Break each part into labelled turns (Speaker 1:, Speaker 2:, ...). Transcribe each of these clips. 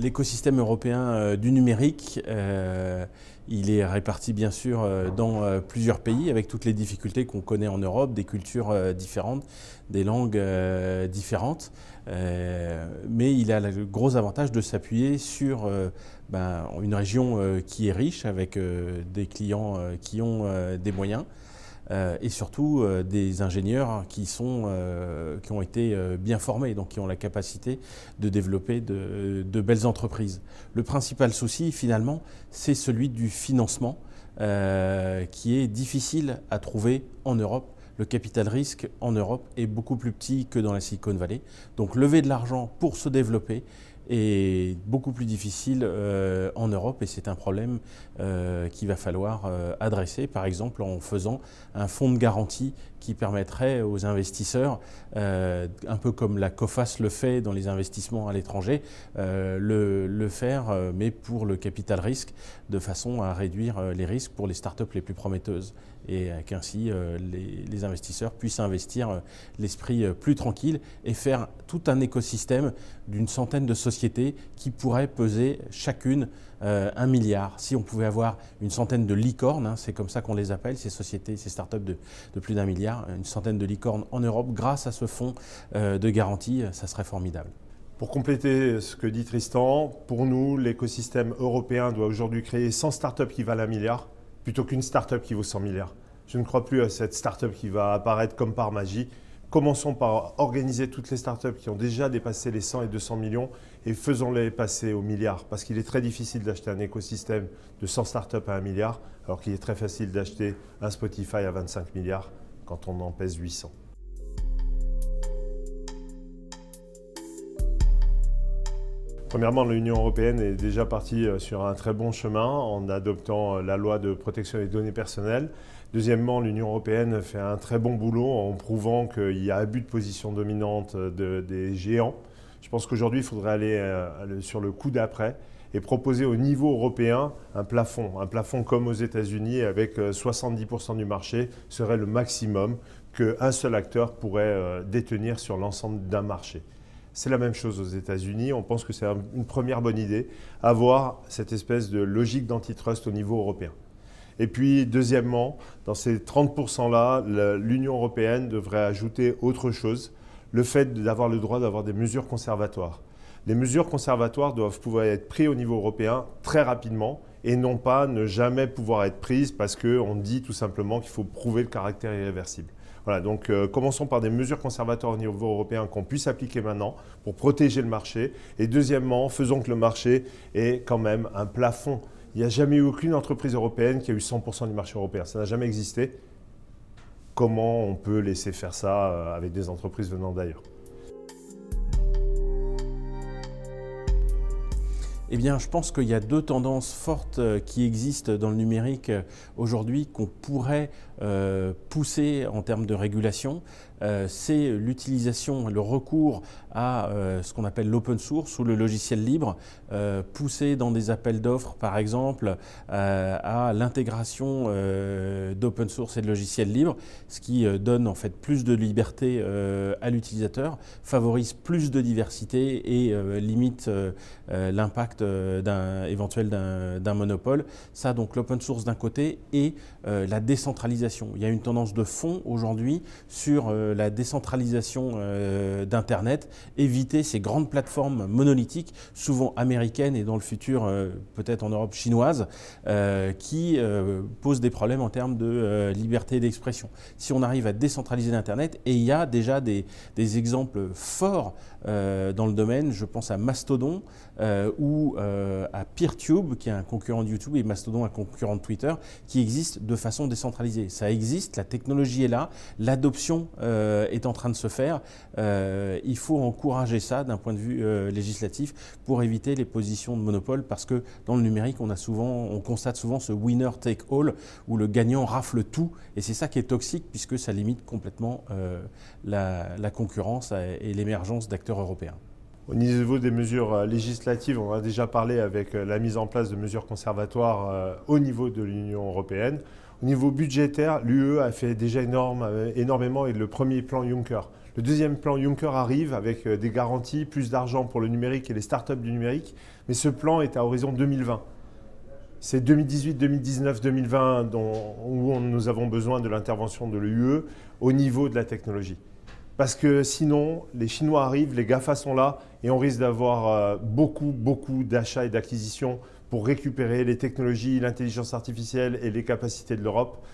Speaker 1: L'écosystème européen euh, du numérique, euh, il est réparti bien sûr euh, dans plusieurs pays avec toutes les difficultés qu'on connaît en Europe, des cultures différentes, des langues différentes. mais il a le gros avantage de s'appuyer sur ben, une région qui est riche avec des clients qui ont des moyens. Euh, et surtout euh, des ingénieurs qui, euh, qui ont été bien formés, donc qui ont la capacité de développer de belles entreprises. Le principal souci, finalement, c'est celui du financement, qui est difficile à trouver en Europe. Le capital risque en Europe est beaucoup plus petit que dans la Silicon Valley. Donc lever de l'argent pour se développer, est beaucoup plus difficile euh, en Europe et c'est un problème euh, qu'il va falloir euh, adresser, par exemple en faisant un fonds de garantie qui permettrait aux investisseurs, un peu comme la COFAS le fait dans les investissements à l'étranger, le, le, faire, mais pour le capital risque, de façon à réduire les risques pour les startups les plus prometteuses et euh, qu'ainsi euh, les, investisseurs puissent investir euh, l'esprit plus tranquille et faire tout un écosystème d'une centaine de sociétés qui pourraient peser chacune un milliard. Si on pouvait avoir une centaine de licornes, hein, c'est comme ça qu'on les appelle, ces sociétés, ces startups de, de plus d'un milliard, une centaine de licornes en Europe grâce à ce fonds de garantie, ça serait formidable.
Speaker 2: Pour compléter ce que dit Tristan, pour nous, l'écosystème européen doit aujourd'hui créer 100 startups qui valent un milliard plutôt qu'une startup qui vaut 100 milliards. Je ne crois plus à cette start-up qui va apparaître comme par magie. Commençons par organiser toutes les startups qui ont déjà dépassé les 100 et 200 millions et faisons-les passer aux milliards Parce qu'il est très difficile d'acheter un écosystème de 100 startups à 1 milliard, alors qu'il est très facile d'acheter un Spotify à 25 milliards quand on en pèse 800. Premièrement, l'Union européenne est déjà partie euh, sur un très bon chemin en adoptant euh, la loi de protection des données personnelles. Deuxièmement, l'Union européenne fait un très bon boulot en prouvant qu'il y a abus de position dominante euh, des géants. Je pense qu'aujourd'hui, il faudrait aller sur le coup d'après et proposer au niveau européen un plafond, un plafond comme aux États-Unis avec 70% du marché serait le maximum qu'un seul acteur pourrait détenir sur l'ensemble d'un marché. C'est la même chose aux États-Unis. On pense que c'est une première bonne idée, avoir cette espèce de logique d'antitrust au niveau européen. Et puis, deuxièmement, dans ces 30%-là, l'Union européenne devrait ajouter autre chose, le fait d'avoir le droit d'avoir des mesures conservatoires. Les mesures conservatoires doivent pouvoir être prises au niveau européen très rapidement et non pas ne jamais pouvoir être prises parce qu'on dit tout simplement qu'il faut prouver le caractère irréversible. Voilà, donc euh, commençons par des mesures conservatoires au niveau européen qu'on puisse appliquer maintenant pour protéger le marché. Et deuxièmement, faisons que le marché ait quand même un plafond. Il n'y a jamais eu aucune entreprise européenne qui a eu 100% du marché européen. Ça n'a jamais existé. Comment on peut laisser faire ça euh, avec des entreprises venant d'ailleurs
Speaker 1: Eh bien, je pense qu'il y a deux tendances fortes euh, qui existent dans le numérique euh, aujourd'hui qu'on pourrait euh, pousser en termes de régulation. Euh, c'est l'utilisation, le recours à euh, ce qu'on appelle l'open source ou le logiciel libre, euh, poussé dans des appels d'offres par exemple à l'intégration d'open source et de logiciels libres, ce qui donne en fait plus de liberté à l'utilisateur, favorise plus de diversité et limite l'impact éventuel d'un monopole. Ça donc l'open source d'un côté et la décentralisation. Il y a une tendance de fond aujourd'hui sur la décentralisation euh, d'Internet, éviter ces grandes plateformes monolithiques, souvent américaines et dans le futur euh, peut-être en Europe chinoise, euh, qui posent des problèmes en termes de liberté d'expression. Si on arrive à décentraliser l'Internet, et il y a déjà des, exemples forts dans le domaine, je pense à Mastodon ou à PeerTube, qui est un concurrent de YouTube, et Mastodon un concurrent de Twitter, qui existe de façon décentralisée. Ça existe, la technologie est là, l'adoption euh, est en train de se faire. Euh, il faut encourager ça d'un point de vue euh, législatif pour éviter les positions de monopole parce que dans le numérique, on, a souvent, on constate souvent ce winner take all où le gagnant rafle tout et c'est ça qui est toxique puisque ça limite complètement la, la concurrence et l'émergence d'acteurs européens.
Speaker 2: Au niveau des mesures législatives, on a déjà parlé avec la mise en place de mesures conservatoires au niveau de l'Union européenne. Au niveau budgétaire, l'UE a fait déjà euh, énormément et le premier plan Juncker. Le deuxième plan Juncker arrive avec euh, des garanties, plus d'argent pour le numérique et les startups du numérique, mais ce plan est à horizon 2020. C'est 2018, 2019, 2020 dont, où nous avons besoin de l'intervention de l'UE au niveau de la technologie. Parce que sinon, les Chinois arrivent, les GAFA sont là et on risque d'avoir euh, beaucoup, beaucoup d'achats et d'acquisitions pour récupérer les technologies, l'intelligence artificielle et les capacités de l'Europe.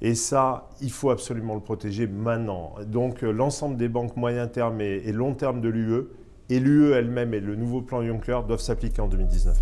Speaker 2: Et ça, il faut absolument le protéger maintenant. Donc euh, l'ensemble des banques moyen terme et, long terme de l'UE, et l'UE elle-même et le nouveau plan Juncker doivent s'appliquer en 2019.